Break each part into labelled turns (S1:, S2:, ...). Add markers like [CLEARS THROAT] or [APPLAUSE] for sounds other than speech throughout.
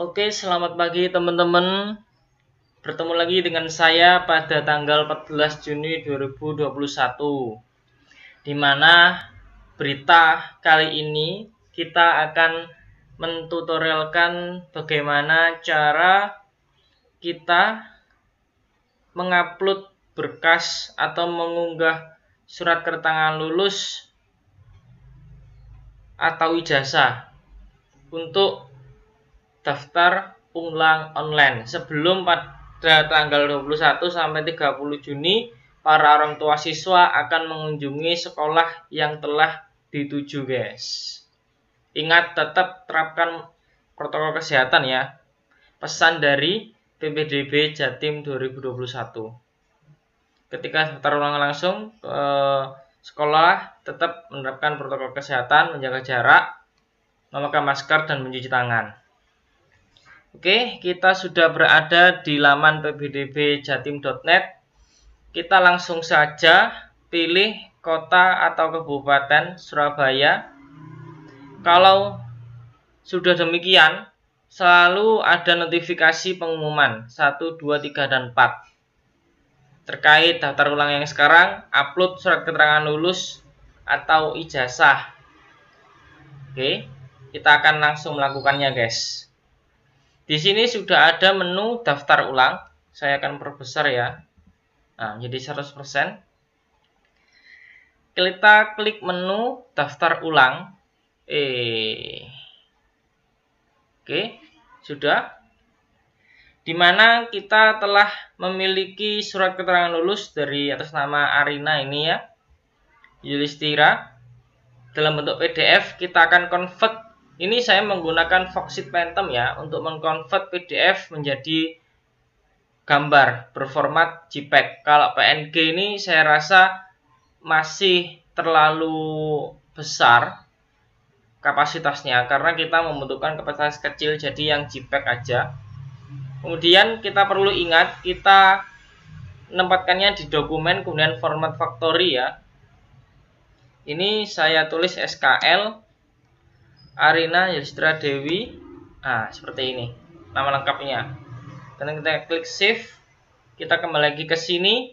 S1: Oke, selamat pagi teman-teman. Bertemu lagi dengan saya pada tanggal 14 Juni 2021. Di mana berita kali ini kita akan mentutorialkan bagaimana cara kita mengupload berkas atau mengunggah surat keterangan lulus atau ijazah untuk daftar ulang online sebelum pada tanggal 21 sampai 30 Juni para orang tua siswa akan mengunjungi sekolah yang telah dituju guys ingat tetap terapkan protokol kesehatan ya pesan dari PPDB Jatim 2021 ketika daftar ulang langsung ke sekolah tetap menerapkan protokol kesehatan menjaga jarak memakai masker dan mencuci tangan Oke, kita sudah berada di laman pbdbjatim.net. Kita langsung saja pilih kota atau kabupaten Surabaya. Kalau sudah demikian, selalu ada notifikasi pengumuman 1, 2, 3, dan 4 terkait daftar ulang yang sekarang, upload surat keterangan lulus atau ijazah. Oke, kita akan langsung melakukannya guys. Di sini sudah ada menu daftar ulang. Saya akan perbesar ya. Nah, jadi 100%. Kita klik menu daftar ulang. Eh. Oke, sudah. Di mana kita telah memiliki surat keterangan lulus dari atas nama Arina ini ya. Yulistira dalam bentuk PDF kita akan convert ini saya menggunakan Foxit Phantom ya untuk mengkonvert PDF menjadi gambar berformat JPEG. Kalau PNG ini saya rasa masih terlalu besar kapasitasnya karena kita membutuhkan kapasitas kecil jadi yang JPEG aja. Kemudian kita perlu ingat kita menempatkannya di dokumen kemudian format factory ya. Ini saya tulis SKL Arina Yustra Dewi nah seperti ini nama lengkapnya dan kita klik save kita kembali lagi ke sini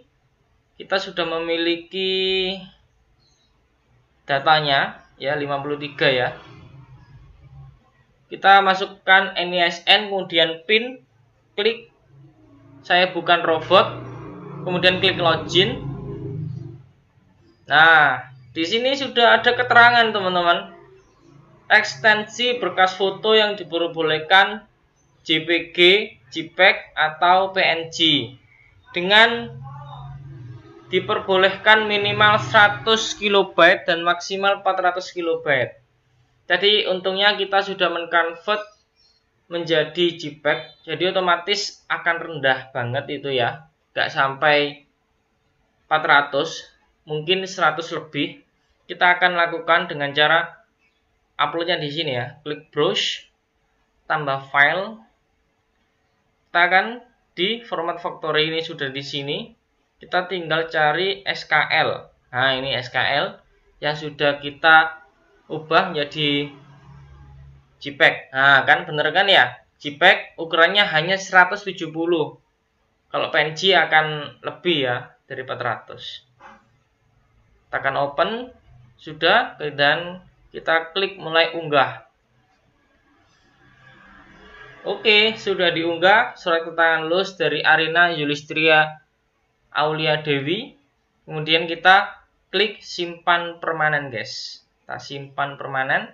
S1: kita sudah memiliki datanya ya 53 ya kita masukkan NISN kemudian pin klik saya bukan robot kemudian klik login nah di sini sudah ada keterangan teman-teman ekstensi berkas foto yang diperbolehkan JPG, JPEG, atau PNG dengan diperbolehkan minimal 100 KB dan maksimal 400 KB. Jadi untungnya kita sudah menconvert menjadi JPEG, jadi otomatis akan rendah banget itu ya. Gak sampai 400, mungkin 100 lebih. Kita akan lakukan dengan cara uploadnya di sini ya klik browse tambah file kita kan di format factory ini sudah di sini kita tinggal cari SKL nah ini SKL yang sudah kita ubah menjadi JPEG nah kan bener kan ya JPEG ukurannya hanya 170 kalau PNG akan lebih ya dari 400 kita akan open sudah dan kita klik mulai unggah. Oke, sudah diunggah surat keterangan lulus dari Arina Yulistria Aulia Dewi. Kemudian kita klik simpan permanen, guys. Kita simpan permanen.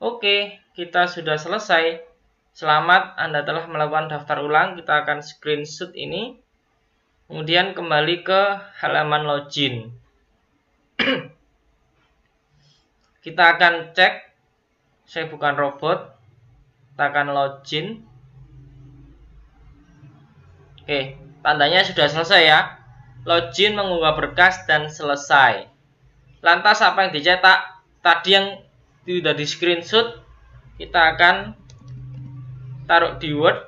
S1: Oke, kita sudah selesai. Selamat Anda telah melakukan daftar ulang. Kita akan screenshot ini. Kemudian kembali ke halaman login. [CLEARS THROAT] Kita akan cek. Saya bukan robot. Kita akan login. Oke, tandanya sudah selesai ya. Login, mengunggah berkas, dan selesai. Lantas apa yang dicetak? Tadi yang sudah di screenshot, kita akan taruh di Word.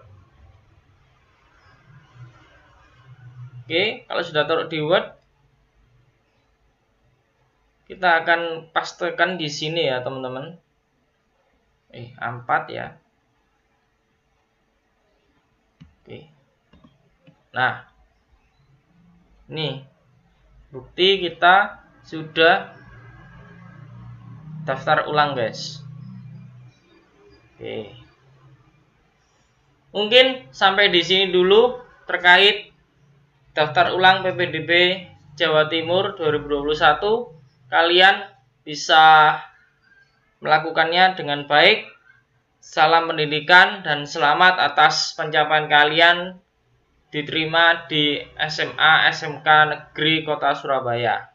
S1: Oke, kalau sudah taruh di Word, kita akan pastekan di sini ya teman-teman. Eh, A4 ya. Oke. Nah, nih bukti kita sudah daftar ulang guys. Oke. Mungkin sampai di sini dulu terkait daftar ulang PPDB Jawa Timur 2021 kalian bisa melakukannya dengan baik. Salam pendidikan dan selamat atas pencapaian kalian diterima di SMA SMK Negeri Kota Surabaya.